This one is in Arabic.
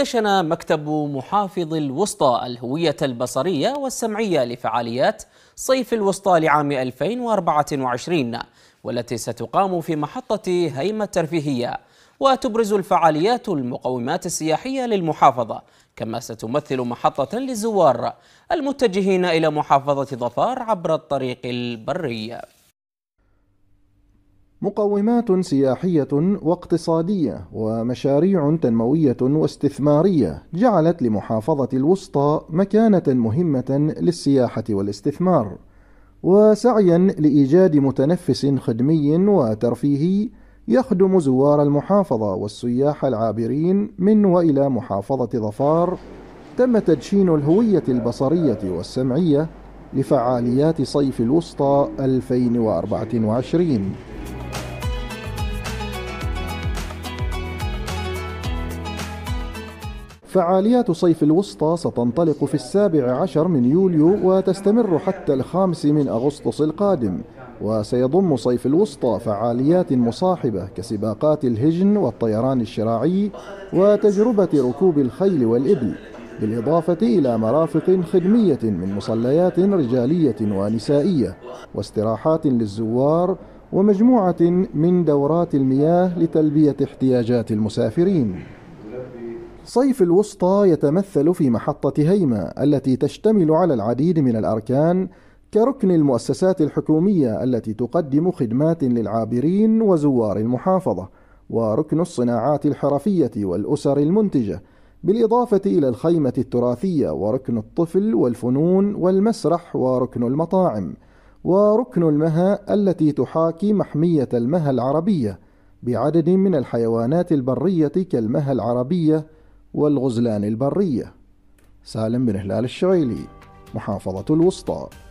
دشن مكتب محافظ الوسطى الهوية البصرية والسمعية لفعاليات صيف الوسطى لعام 2024 والتي ستقام في محطة هيمة الترفيهية وتبرز الفعاليات المقومات السياحية للمحافظة كما ستمثل محطة للزوار المتجهين إلى محافظة ظفار عبر الطريق البري مقومات سياحية واقتصادية ومشاريع تنموية واستثمارية جعلت لمحافظة الوسطى مكانة مهمة للسياحة والاستثمار، وسعيا لإيجاد متنفس خدمي وترفيهي يخدم زوار المحافظة والسياح العابرين من وإلى محافظة ظفار، تم تدشين الهوية البصرية والسمعية لفعاليات صيف الوسطى 2024. فعاليات صيف الوسطى ستنطلق في السابع عشر من يوليو وتستمر حتى الخامس من أغسطس القادم وسيضم صيف الوسطى فعاليات مصاحبة كسباقات الهجن والطيران الشراعي وتجربة ركوب الخيل والإبل بالإضافة إلى مرافق خدمية من مصليات رجالية ونسائية واستراحات للزوار ومجموعة من دورات المياه لتلبية احتياجات المسافرين صيف الوسطى يتمثل في محطة هيمة التي تشتمل على العديد من الأركان كركن المؤسسات الحكومية التي تقدم خدمات للعابرين وزوار المحافظة، وركن الصناعات الحرفية والأسر المنتجة، بالإضافة إلى الخيمة التراثية وركن الطفل والفنون والمسرح وركن المطاعم، وركن المها التي تحاكي محمية المها العربية، بعدد من الحيوانات البرية كالمها العربية والغزلان البرية سالم بن هلال الشويلي محافظة الوسطى